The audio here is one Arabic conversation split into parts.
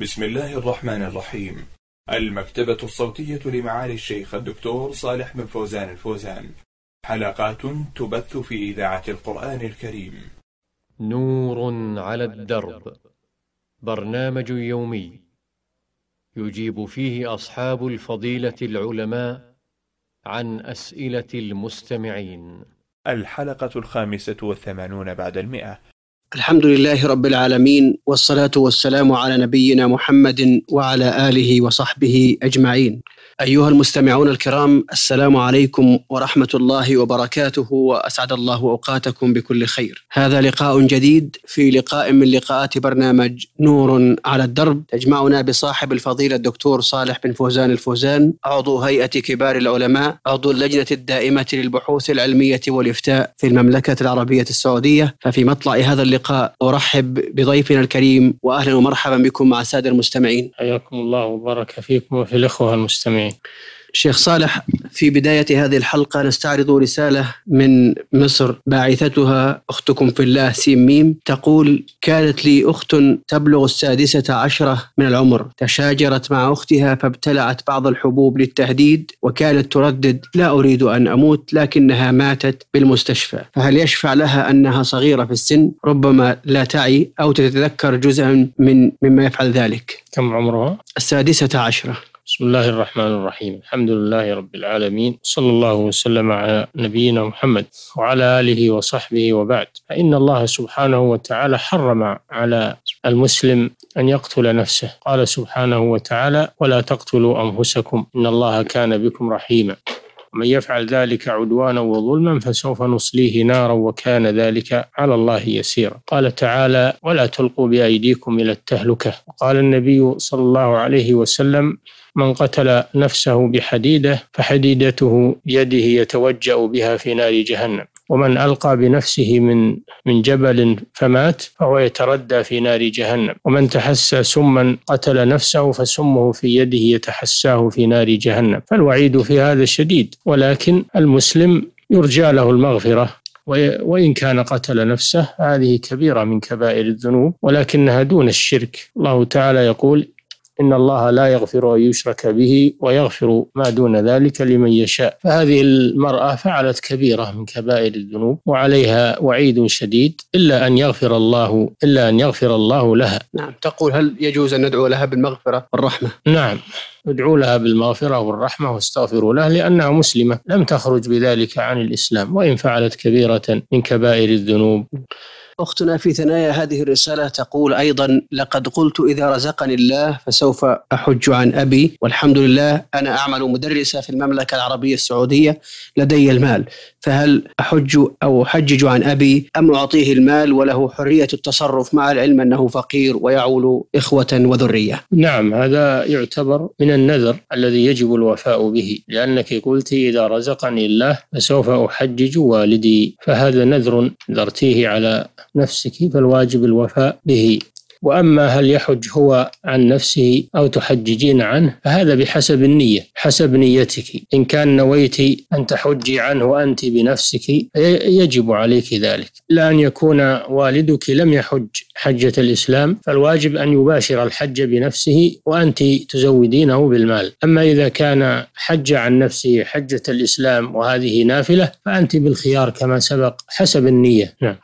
بسم الله الرحمن الرحيم المكتبة الصوتية لمعالي الشيخ الدكتور صالح بن فوزان الفوزان حلقات تبث في إذاعة القرآن الكريم نور على الدرب برنامج يومي يجيب فيه أصحاب الفضيلة العلماء عن أسئلة المستمعين الحلقة الخامسة والثمانون بعد المئة الحمد لله رب العالمين والصلاة والسلام على نبينا محمد وعلى آله وصحبه أجمعين أيها المستمعون الكرام السلام عليكم ورحمة الله وبركاته وأسعد الله أوقاتكم بكل خير هذا لقاء جديد في لقاء من لقاءات برنامج نور على الدرب تجمعنا بصاحب الفضيلة الدكتور صالح بن فوزان الفوزان عضو هيئة كبار العلماء عضو اللجنة الدائمة للبحوث العلمية والإفتاء في المملكة العربية السعودية ففي مطلع هذا اللقاء اللقاء أرحب بضيفنا الكريم وأهلا ومرحبا بكم مع السادة المستمعين حياكم الله وبارك فيكم وفي الإخوة المستمعين شيخ صالح في بداية هذه الحلقة نستعرض رسالة من مصر باعثتها أختكم في الله سيم ميم تقول كانت لي أخت تبلغ السادسة عشرة من العمر تشاجرت مع أختها فابتلعت بعض الحبوب للتهديد وكانت تردد لا أريد أن أموت لكنها ماتت بالمستشفى فهل يشفع لها أنها صغيرة في السن ربما لا تعي أو تتذكر جزءا من مما يفعل ذلك كم عمرها؟ السادسة عشرة بسم الله الرحمن الرحيم الحمد لله رب العالمين صلى الله وسلم على نبينا محمد وعلى آله وصحبه وبعد فإن الله سبحانه وتعالى حرم على المسلم أن يقتل نفسه قال سبحانه وتعالى ولا تقتلوا أنفسكم إن الله كان بكم رحيما ومن يفعل ذلك عدوانا وظلما فسوف نصليه نارا وكان ذلك على الله يسيرا قال تعالى ولا تلقوا بأيديكم إلى التهلكة قال النبي صلى الله عليه وسلم من قتل نفسه بحديده فحديدته بيده يتوجا بها في نار جهنم ومن ألقى بنفسه من من جبل فمات فهو يتردى في نار جهنم ومن تحسى سما قتل نفسه فسمه في يده يتحساه في نار جهنم فالوعيد في هذا شديد ولكن المسلم يرجى له المغفرة وإن كان قتل نفسه هذه كبيرة من كبائر الذنوب ولكنها دون الشرك الله تعالى يقول إن الله لا يغفر أن يشرك به ويغفر ما دون ذلك لمن يشاء فهذه المرأة فعلت كبيرة من كبائر الذنوب وعليها وعيد شديد إلا أن يغفر الله إلا أن يغفر الله لها نعم تقول هل يجوز أن ندعو لها بالمغفرة والرحمة نعم ادعوا لها بالمغفرة والرحمة واستغفروا لها لأنها مسلمة لم تخرج بذلك عن الإسلام وإن فعلت كبيرة من كبائر الذنوب أختنا في ثنايا هذه الرسالة تقول أيضا لقد قلت إذا رزقني الله فسوف أحج عن أبي والحمد لله أنا أعمل مدرسة في المملكة العربية السعودية لدي المال فهل أحج أو أحجج عن أبي أم أعطيه المال وله حرية التصرف مع العلم أنه فقير ويعول إخوة وذرية نعم هذا يعتبر من النذر الذي يجب الوفاء به لأنك قلت إذا رزقني الله فسوف أحجج والدي فهذا نذر نذرتيه على نفسك فالواجب الوفاء به واما هل يحج هو عن نفسه او تحججين عنه فهذا بحسب النيه حسب نيتك ان كان نويت ان تحجي عنه انت بنفسك يجب عليك ذلك الا ان يكون والدك لم يحج حجه الاسلام فالواجب ان يباشر الحج بنفسه وانت تزودينه بالمال اما اذا كان حج عن نفسه حجه الاسلام وهذه نافله فانت بالخيار كما سبق حسب النيه نعم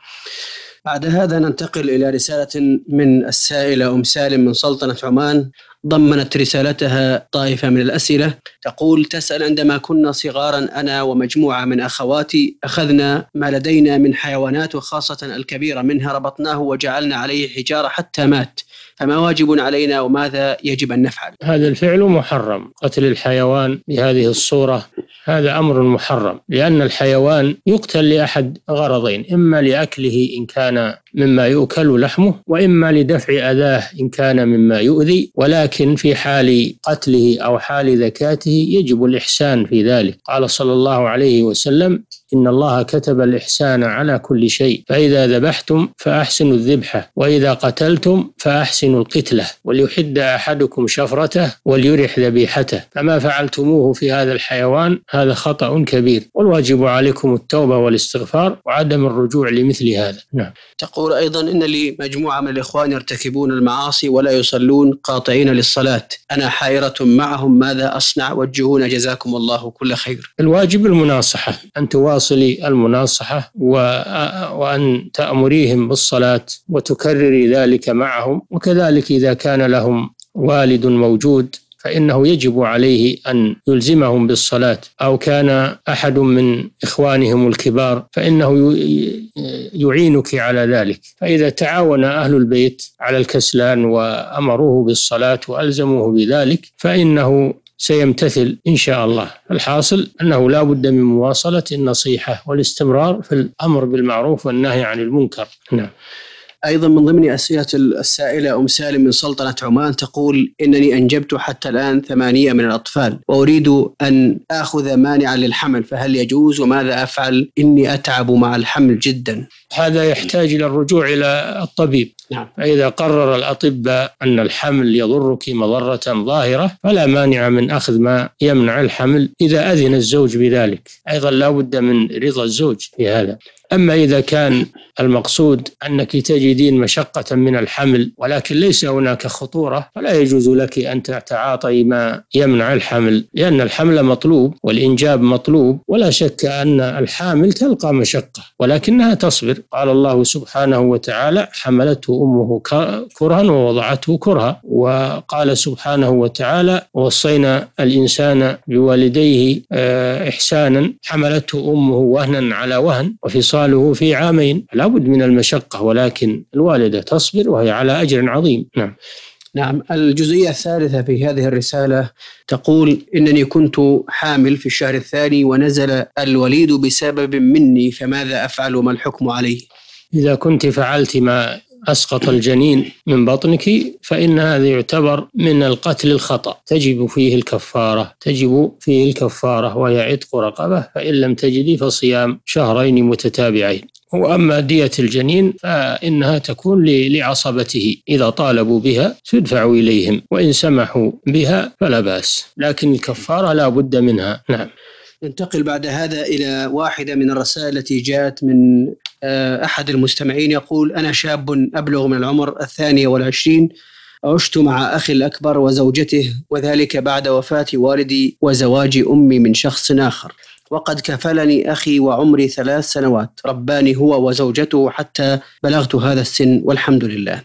بعد هذا ننتقل إلى رسالة من السائلة أم سالم من سلطنة عمان ضمنت رسالتها طائفة من الأسئلة تقول تسأل عندما كنا صغارا أنا ومجموعة من أخواتي أخذنا ما لدينا من حيوانات وخاصة الكبيرة منها ربطناه وجعلنا عليه حجارة حتى مات فما واجب علينا وماذا يجب أن نفعل هذا الفعل محرم قتل الحيوان بهذه الصورة هذا أمر محرم لأن الحيوان يقتل لأحد غرضين إما لأكله إن كان مما يؤكل لحمه وإما لدفع أذاه إن كان مما يؤذي ولكن في حال قتله أو حال ذكاته يجب الإحسان في ذلك قال صلى الله عليه وسلم إن الله كتب الإحسان على كل شيء فإذا ذبحتم فأحسنوا الذبحة وإذا قتلتم فأحسنوا القتلة وليحد أحدكم شفرته وليرح ذبيحته فما فعلتموه في هذا الحيوان هذا خطأ كبير والواجب عليكم التوبة والاستغفار وعدم الرجوع لمثل هذا نعم تقول أيضا إن لي مجموعة من الإخوان يرتكبون المعاصي ولا يصلون قاطعين للصلاة أنا حائرة معهم ماذا أصنع وجهونا جزاكم الله كل خير الواجب المناصحة أن تواصل تواصلي المناصحة وأن تأمريهم بالصلاة وتكرري ذلك معهم وكذلك إذا كان لهم والد موجود فإنه يجب عليه أن يلزمهم بالصلاة أو كان أحد من إخوانهم الكبار فإنه يعينك على ذلك فإذا تعاون أهل البيت على الكسلان وأمروه بالصلاة وألزموه بذلك فإنه سيمتثل إن شاء الله الحاصل أنه لا بد من مواصلة النصيحة والاستمرار في الأمر بالمعروف والنهي عن المنكر نعم ايضا من ضمن اسئله السائله ام سالم من سلطنه عمان تقول انني انجبت حتى الان ثمانيه من الاطفال واريد ان اخذ مانعا للحمل فهل يجوز وماذا افعل؟ اني اتعب مع الحمل جدا. هذا يحتاج الى الرجوع الى الطبيب. نعم. فاذا قرر الاطباء ان الحمل يضرك مضره ظاهره فلا مانع من اخذ ما يمنع الحمل اذا اذن الزوج بذلك. ايضا لا بد من رضا الزوج في هذا. أما إذا كان المقصود أنك تجدين مشقة من الحمل ولكن ليس هناك خطورة فلا يجوز لك أن تتعاطي ما يمنع الحمل لأن الحمل مطلوب والإنجاب مطلوب ولا شك أن الحامل تلقى مشقة ولكنها تصبر قال الله سبحانه وتعالى حملته أمه كرها ووضعته كرها وقال سبحانه وتعالى وصينا الإنسان بوالديه آه، إحسانا حملته أمه وهنا على وهن وفي إيصاله في عامين لابد من المشقة ولكن الوالدة تصبر وهي على أجر عظيم نعم نعم الجزئية الثالثة في هذه الرسالة تقول إنني كنت حامل في الشهر الثاني ونزل الوليد بسبب مني فماذا أفعل وما الحكم عليه إذا كنت فعلت ما أسقط الجنين من بطنك فإن هذا يعتبر من القتل الخطأ تجب فيه الكفارة تجب فيه الكفارة وهي عتق رقبة فإن لم تجدي فصيام شهرين متتابعين وأما دية الجنين فإنها تكون لعصبته إذا طالبوا بها تدفع إليهم وإن سمحوا بها فلا بأس لكن الكفارة لا بد منها نعم ننتقل بعد هذا إلى واحدة من الرسائل التي جاءت من آه، أحد المستمعين يقول أنا شاب أبلغ من العمر الثانية والعشرين عشت مع أخي الأكبر وزوجته وذلك بعد وفاة والدي وزواج أمي من شخص آخر وقد كفلني أخي وعمري ثلاث سنوات رباني هو وزوجته حتى بلغت هذا السن والحمد لله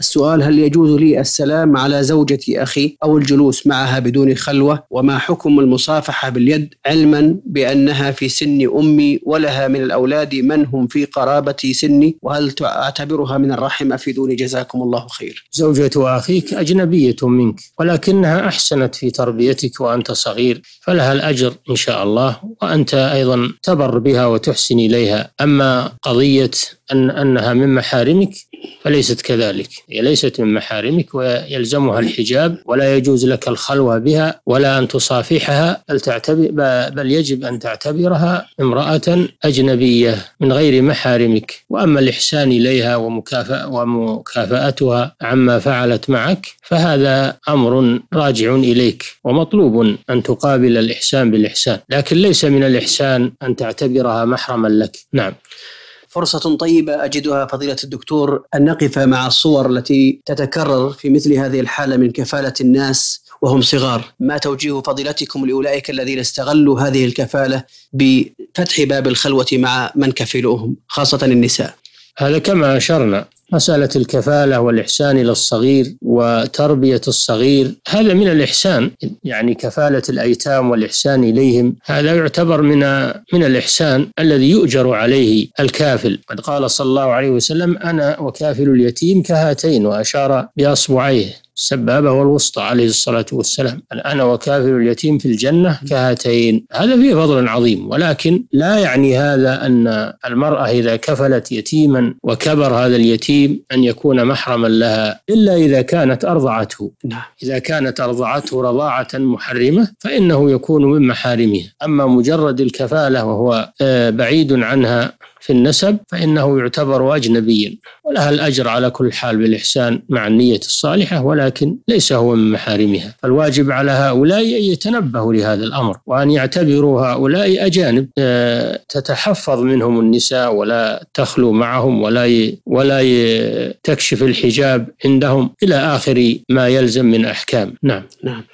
السؤال هل يجوز لي السلام على زوجة أخي أو الجلوس معها بدون خلوة وما حكم المصافحة باليد علما بأنها في سن أمي ولها من الأولاد من هم في قرابة سني وهل أعتبرها من الرحم أفيدوني جزاكم الله خير زوجة أخيك أجنبية منك ولكنها أحسنت في تربيتك وأنت صغير فلها الأجر إن شاء الله وأنت أيضا تبر بها وتحسن إليها أما قضية أن أنها من محارمك فليست كذلك هي ليست من محارمك ويلزمها الحجاب ولا يجوز لك الخلوة بها ولا أن تصافحها بل, تعتبر بل يجب أن تعتبرها امرأة أجنبية من غير محارمك وأما الإحسان إليها ومكافأ ومكافأتها عما فعلت معك فهذا أمر راجع إليك ومطلوب أن تقابل الإحسان بالإحسان لكن ليس من الإحسان أن تعتبرها محرما لك نعم فرصة طيبة أجدها فضيلة الدكتور أن نقف مع الصور التي تتكرر في مثل هذه الحالة من كفالة الناس وهم صغار ما توجيه فضيلتكم لأولئك الذين استغلوا هذه الكفالة بفتح باب الخلوة مع من كفلوهم خاصة النساء هذا كما أشرنا مسألة الكفالة والإحسان إلى الصغير وتربية الصغير هذا من الإحسان يعني كفالة الأيتام والإحسان إليهم هذا يعتبر من من الإحسان الذي يؤجر عليه الكافل قد قال صلى الله عليه وسلم أنا وكافل اليتيم كهاتين وأشار بأصبعيه السبابة والوسطى عليه الصلاة والسلام الآن وكافر اليتيم في الجنة كهاتين هذا فيه فضل عظيم ولكن لا يعني هذا أن المرأة إذا كفلت يتيما وكبر هذا اليتيم أن يكون محرما لها إلا إذا كانت أرضعته نعم. إذا كانت أرضعته رضاعة محرمة فإنه يكون من محارمها أما مجرد الكفالة وهو آه، بعيد عنها في النسب فإنه يعتبر أجنبيا ولها الأجر على كل حال بالإحسان مع النية الصالحة ولكن ليس هو من محارمها فالواجب على هؤلاء أن يتنبهوا لهذا الأمر وأن يعتبروا هؤلاء أجانب آه، تتحفظ منهم النساء ولا تخلو معهم ولا ولا تكشف الحجاب عندهم إلى آخر ما يلزم من أحكام نعم نعم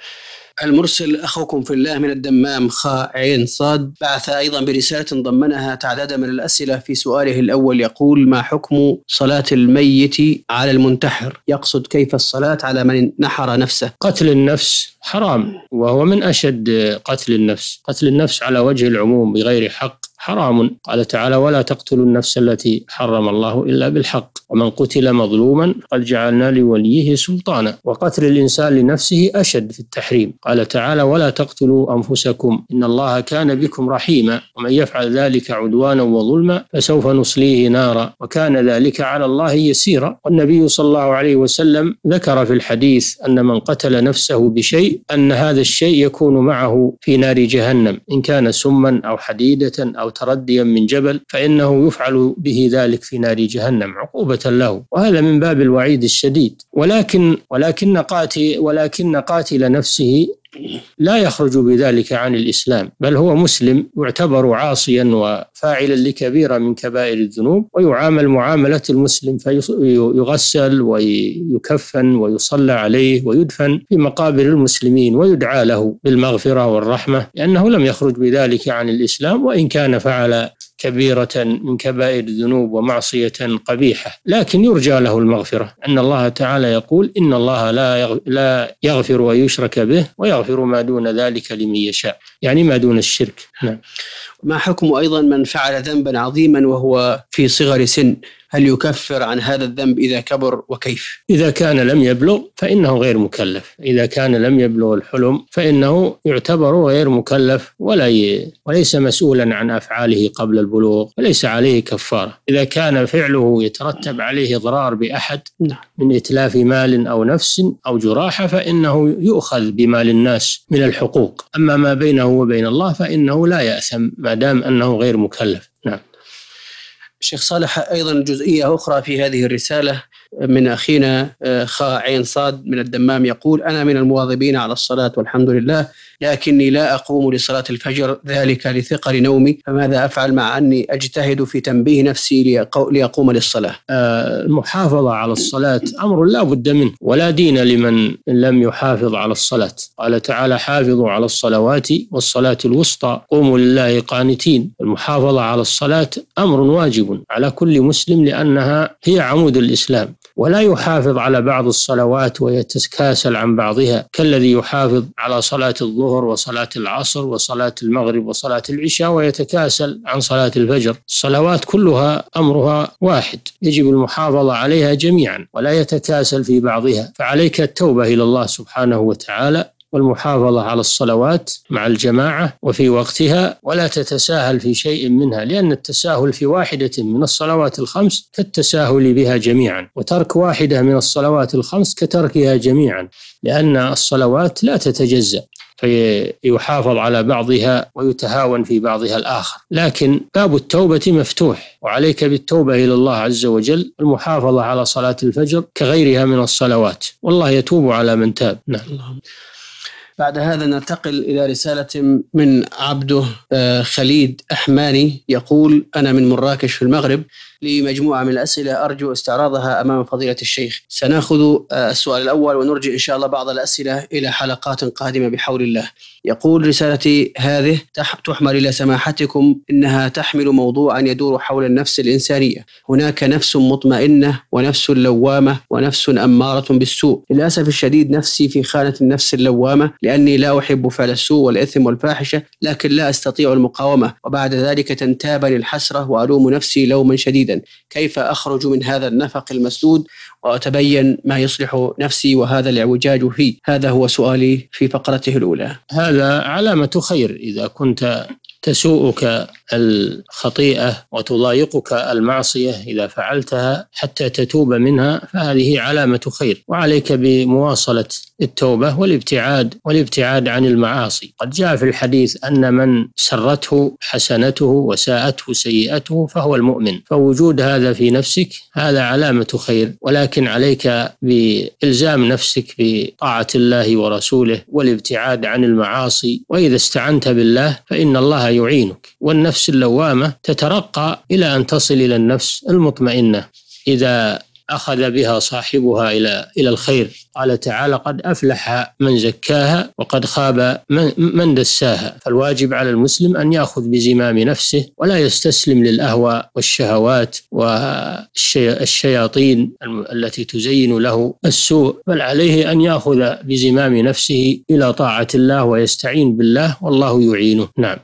المرسل أخوكم في الله من الدمام خاء عين صاد بعث أيضا برسالة ضمنها تعداد من الأسئلة في سؤاله الأول يقول ما حكم صلاة الميت على المنتحر يقصد كيف الصلاة على من نحر نفسه قتل النفس حرام وهو من أشد قتل النفس قتل النفس على وجه العموم بغير حق حرام قال تعالى ولا تقتلوا النفس التي حرم الله إلا بالحق ومن قتل مظلوما قد جعلنا لوليه سلطانا وقتل الإنسان لنفسه أشد في التحريم قال تعالى ولا تقتلوا أنفسكم إن الله كان بكم رحيما ومن يفعل ذلك عدوانا وظلما فسوف نصليه نارا وكان ذلك على الله يسيرا والنبي صلى الله عليه وسلم ذكر في الحديث أن من قتل نفسه بشيء أن هذا الشيء يكون معه في نار جهنم إن كان سما أو حديدة أو ترديا من جبل فإنه يفعل به ذلك في نار جهنم عقوبة له وهذا من باب الوعيد الشديد ولكن ولكن قاتل ولكن قاتل نفسه لا يخرج بذلك عن الإسلام بل هو مسلم يعتبر عاصيا وفاعلا لكبيرة من كبائر الذنوب ويعامل معاملة المسلم فيغسل ويكفن ويصلى عليه ويدفن في مقابر المسلمين ويدعى له بالمغفرة والرحمة لأنه لم يخرج بذلك عن الإسلام وإن كان فعل كبيرة من كبائر الذنوب ومعصية قبيحة لكن يرجى له المغفرة أن الله تعالى يقول إن الله لا لا يغفر ويشرك به ويغفر ما دون ذلك لمن يشاء يعني ما دون الشرك نعم ما حكم أيضا من فعل ذنبا عظيما وهو في صغر سن هل يكفر عن هذا الذنب إذا كبر وكيف؟ إذا كان لم يبلغ فإنه غير مكلف إذا كان لم يبلغ الحلم فإنه يعتبر غير مكلف ولا ي... وليس مسؤولا عن أفعاله قبل البلوغ وليس عليه كفارة إذا كان فعله يترتب عليه ضرار بأحد من إتلاف مال أو نفس أو جراحة فإنه يؤخذ بمال الناس من الحقوق أما ما بينه وبين الله فإنه لا يأثم ما دام أنه غير مكلف الشيخ صالح أيضا جزئية أخرى في هذه الرسالة من أخينا آه، خا عين صاد من الدمام يقول أنا من المواظبين على الصلاة والحمد لله لكني لا أقوم لصلاة الفجر ذلك لثقل نومي فماذا أفعل مع أني أجتهد في تنبيه نفسي لأقوم للصلاة آه، المحافظة على الصلاة أمر لا بد منه ولا دين لمن لم يحافظ على الصلاة قال تعالى حافظوا على الصلوات والصلاة الوسطى قوموا لله قانتين المحافظة على الصلاة أمر واجب على كل مسلم لأنها هي عمود الإسلام ولا يحافظ على بعض الصلوات ويتكاسل عن بعضها كالذي يحافظ على صلاة الظهر الظهر وصلاة العصر وصلاة المغرب وصلاة العشاء ويتكاسل عن صلاة الفجر الصلوات كلها أمرها واحد يجب المحافظة عليها جميعا ولا يتكاسل في بعضها فعليك التوبة إلى الله سبحانه وتعالى والمحافظة على الصلوات مع الجماعة وفي وقتها ولا تتساهل في شيء منها لأن التساهل في واحدة من الصلوات الخمس كالتساهل بها جميعا وترك واحدة من الصلوات الخمس كتركها جميعا لأن الصلوات لا تتجزأ فيحافظ على بعضها ويتهاون في بعضها الآخر لكن باب التوبة مفتوح وعليك بالتوبة إلى الله عز وجل المحافظة على صلاة الفجر كغيرها من الصلوات والله يتوب على من تاب نعم بعد هذا ننتقل إلى رسالة من عبده آه، خليد أحماني يقول أنا من مراكش في المغرب لمجموعة من الأسئلة أرجو استعراضها أمام فضيلة الشيخ سنأخذ آه، السؤال الأول ونرجع إن شاء الله بعض الأسئلة إلى حلقات قادمة بحول الله يقول رسالتي هذه تحمل إلى سماحتكم إنها تحمل موضوعا يدور حول النفس الإنسانية هناك نفس مطمئنة ونفس لوامة ونفس أمارة بالسوء للأسف الشديد نفسي في خانة النفس اللوامة لأني لا أحب فعل السوء والإثم والفاحشة لكن لا أستطيع المقاومة وبعد ذلك تنتابني الحسرة وألوم نفسي لوما شديدا جديدا كيف أخرج من هذا النفق المسدود وأتبين ما يصلح نفسي وهذا الاعوجاج فيه هذا هو سؤالي في فقرته الأولى هذا علامة خير إذا كنت تسوءك الخطيئه وتضايقك المعصيه اذا فعلتها حتى تتوب منها فهذه علامه خير وعليك بمواصله التوبه والابتعاد والابتعاد عن المعاصي قد جاء في الحديث ان من سرته حسنته وساءته سيئته فهو المؤمن فوجود هذا في نفسك هذا علامه خير ولكن عليك بالزام نفسك بطاعه الله ورسوله والابتعاد عن المعاصي واذا استعنت بالله فان الله يعينك والنفس اللوامة تترقى إلى أن تصل إلى النفس المطمئنة إذا أخذ بها صاحبها إلى إلى الخير قال تعالى قد أفلح من زكاها وقد خاب من, من دساها فالواجب على المسلم أن يأخذ بزمام نفسه ولا يستسلم للأهوى والشهوات والشياطين التي تزين له السوء بل عليه أن يأخذ بزمام نفسه إلى طاعة الله ويستعين بالله والله يعينه نعم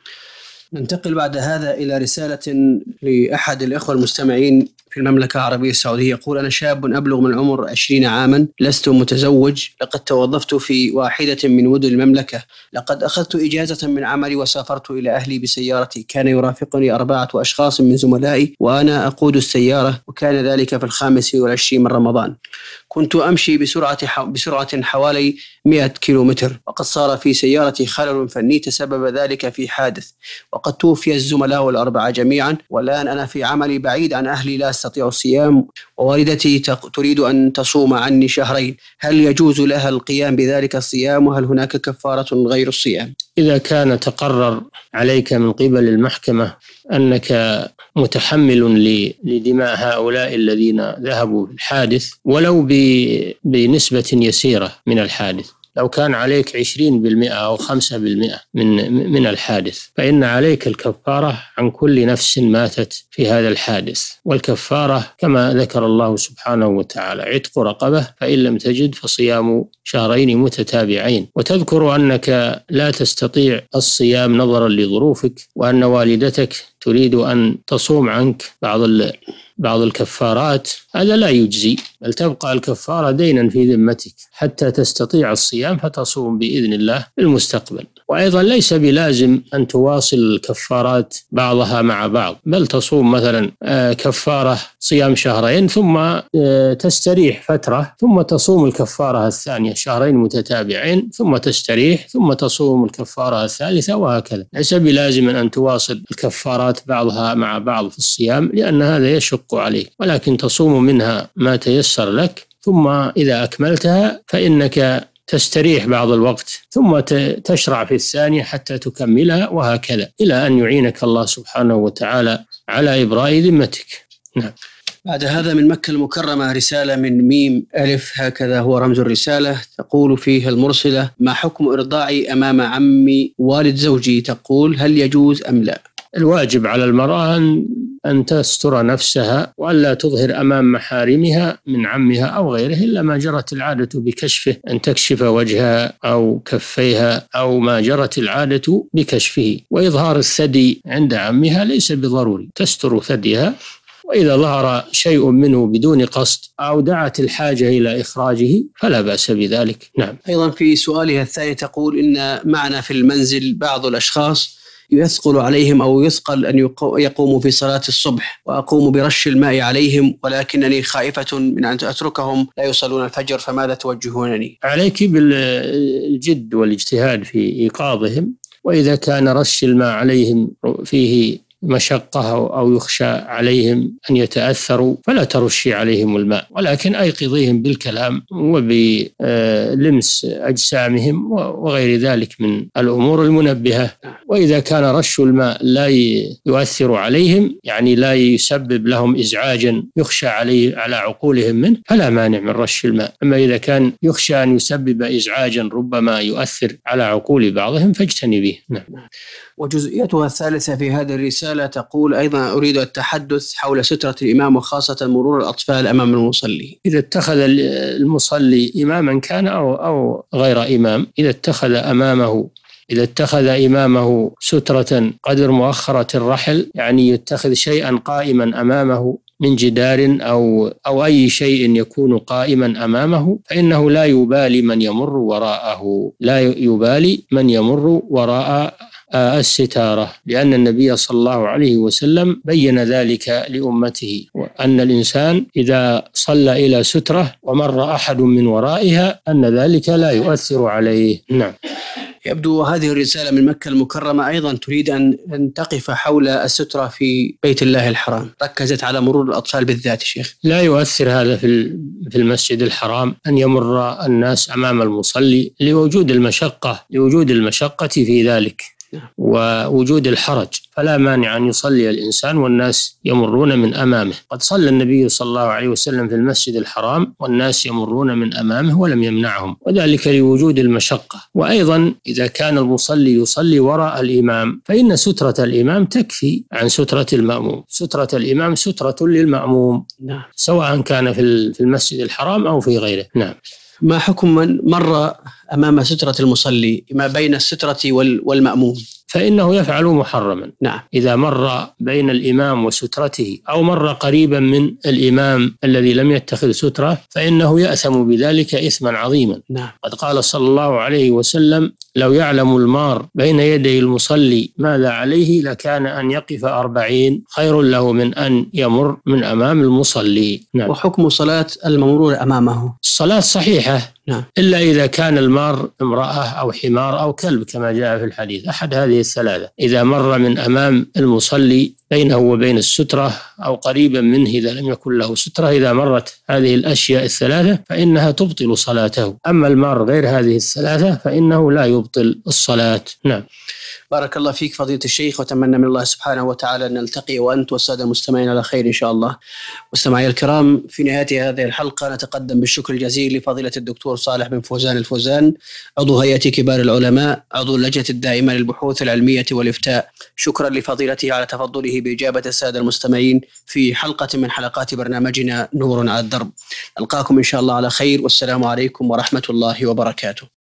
ننتقل بعد هذا إلى رسالة لأحد الإخوة المستمعين في المملكة العربية السعودية يقول أنا شاب أبلغ من العمر 20 عاما لست متزوج لقد توظفت في واحدة من مدن المملكة لقد أخذت إجازة من عملي وسافرت إلى أهلي بسيارتي كان يرافقني أربعة أشخاص من زملائي وأنا أقود السيارة وكان ذلك في الخامس والعشرين من رمضان كنت أمشي بسرعة بسرعة حوالي 100 كيلومتر وقد صار في سيارتي خلل فني تسبب ذلك في حادث وقد توفي الزملاء الأربعة جميعا والآن أنا في عملي بعيد عن أهلي لا أستطيع الصيام ووالدتي تريد أن تصوم عني شهرين هل يجوز لها القيام بذلك الصيام وهل هناك كفارة غير الصيام؟ إذا كان تقرر عليك من قبل المحكمة أنك متحمل لدماء هؤلاء الذين ذهبوا للحادث الحادث ولو بنسبة يسيرة من الحادث لو كان عليك 20% أو 5% من من الحادث فإن عليك الكفارة عن كل نفس ماتت في هذا الحادث والكفارة كما ذكر الله سبحانه وتعالى عتق رقبة فإن لم تجد فصيام شهرين متتابعين وتذكر أنك لا تستطيع الصيام نظرا لظروفك وأن والدتك تريد أن تصوم عنك بعض بعض الكفارات هذا لا يجزي بل تبقى الكفارة دينا في ذمتك حتى تستطيع الصيام فتصوم بإذن الله في المستقبل وأيضا ليس بلازم أن تواصل الكفارات بعضها مع بعض بل تصوم مثلا آه، كفارة صيام شهرين ثم آه، تستريح فترة ثم تصوم الكفارة الثانية شهرين متتابعين ثم تستريح ثم تصوم الكفارة الثالثة وهكذا ليس بلازم أن تواصل الكفارات بعضها مع بعض في الصيام لأن هذا يشق عليك ولكن تصوم منها ما تيسر لك ثم إذا أكملتها فإنك تستريح بعض الوقت ثم تشرع في الثانية حتى تكملها وهكذا إلى أن يعينك الله سبحانه وتعالى على إبراء ذمتك نعم بعد هذا من مكة المكرمة رسالة من ميم ألف هكذا هو رمز الرسالة تقول فيها المرسلة ما حكم إرضاعي أمام عمي والد زوجي تقول هل يجوز أم لا الواجب على المرأة أن أن تستر نفسها وألا تظهر أمام محارمها من عمها أو غيره إلا ما جرت العادة بكشفه أن تكشف وجهها أو كفيها أو ما جرت العادة بكشفه وإظهار الثدي عند عمها ليس بضروري تستر ثديها وإذا ظهر شيء منه بدون قصد أو دعت الحاجة إلى إخراجه فلا بأس بذلك نعم أيضا في سؤالها الثاني تقول إن معنا في المنزل بعض الأشخاص يثقل عليهم أو يثقل أن يقوموا في صلاة الصبح وأقوم برش الماء عليهم ولكنني خائفة من أن أتركهم لا يصلون الفجر فماذا توجهونني عليك بالجد والاجتهاد في إيقاظهم وإذا كان رش الماء عليهم فيه مشقة أو يخشى عليهم أن يتأثروا فلا ترشي عليهم الماء ولكن أيقظيهم بالكلام وبلمس أجسامهم وغير ذلك من الأمور المنبهة وإذا كان رش الماء لا يؤثر عليهم يعني لا يسبب لهم إزعاجا يخشى عليه على عقولهم منه فلا مانع من رش الماء أما إذا كان يخشى أن يسبب إزعاجا ربما يؤثر على عقول بعضهم فاجتنبيه نعم وجزئيتها الثالثة في هذه الرسالة رسالة تقول أيضا أريد التحدث حول سترة الإمام وخاصة مرور الأطفال أمام المصلي إذا اتخذ المصلي إماما كان أو, أو غير إمام إذا اتخذ أمامه إذا اتخذ إمامه سترة قدر مؤخرة الرحل يعني يتخذ شيئا قائما أمامه من جدار أو أو أي شيء يكون قائما أمامه فإنه لا يبالي من يمر وراءه لا يبالي من يمر وراء الستارة لأن النبي صلى الله عليه وسلم بين ذلك لأمته أن الإنسان إذا صلى إلى سترة ومر أحد من ورائها أن ذلك لا يؤثر عليه نعم يبدو هذه الرسالة من مكة المكرمة أيضا تريد أن تقف حول السترة في بيت الله الحرام ركزت على مرور الأطفال بالذات شيخ لا يؤثر هذا في في المسجد الحرام أن يمر الناس أمام المصلي لوجود المشقة لوجود المشقة في ذلك ووجود الحرج فلا مانع أن يصلي الإنسان والناس يمرون من أمامه قد صلى النبي صلى الله عليه وسلم في المسجد الحرام والناس يمرون من أمامه ولم يمنعهم وذلك لوجود المشقة وأيضا إذا كان المصلي يصلي وراء الإمام فإن سترة الإمام تكفي عن سترة المأموم سترة الإمام سترة للمأموم نعم. سواء كان في المسجد الحرام أو في غيره نعم ما حكم من مر امام ستره المصلي ما بين الستره والماموم فانه يفعل محرما نعم اذا مر بين الامام وسترته او مر قريبا من الامام الذي لم يتخذ ستره فانه ياثم بذلك اثما عظيما نعم قد قال صلى الله عليه وسلم لو يعلم المار بين يدي المصلي ماذا عليه لكان أن يقف أربعين خير له من أن يمر من أمام المصلي نعم. وحكم صلاة الممرور أمامه الصلاة صحيحة نعم إلا إذا كان المار امرأة أو حمار أو كلب كما جاء في الحديث أحد هذه الثلاثة إذا مر من أمام المصلي بينه وبين السترة أو قريبا منه إذا لم يكن له سترة إذا مرت هذه الأشياء الثلاثة فإنها تبطل صلاته أما المار غير هذه الثلاثة فإنه لا يبطل الصلاة نعم بارك الله فيك فضيلة الشيخ وأتمنى من الله سبحانه وتعالى أن نلتقي وأنت والسادة المستمعين على خير إن شاء الله مستمعي الكرام في نهاية هذه الحلقة نتقدم بالشكر الجزيل لفضيلة الدكتور صالح بن فوزان الفوزان عضو هيئة كبار العلماء عضو اللجنة الدائمة للبحوث العلمية والإفتاء شكرا لفضيلته على تفضله بإجابة السادة المستمعين في حلقة من حلقات برنامجنا نور على الدرب ألقاكم إن شاء الله على خير والسلام عليكم ورحمة الله وبركاته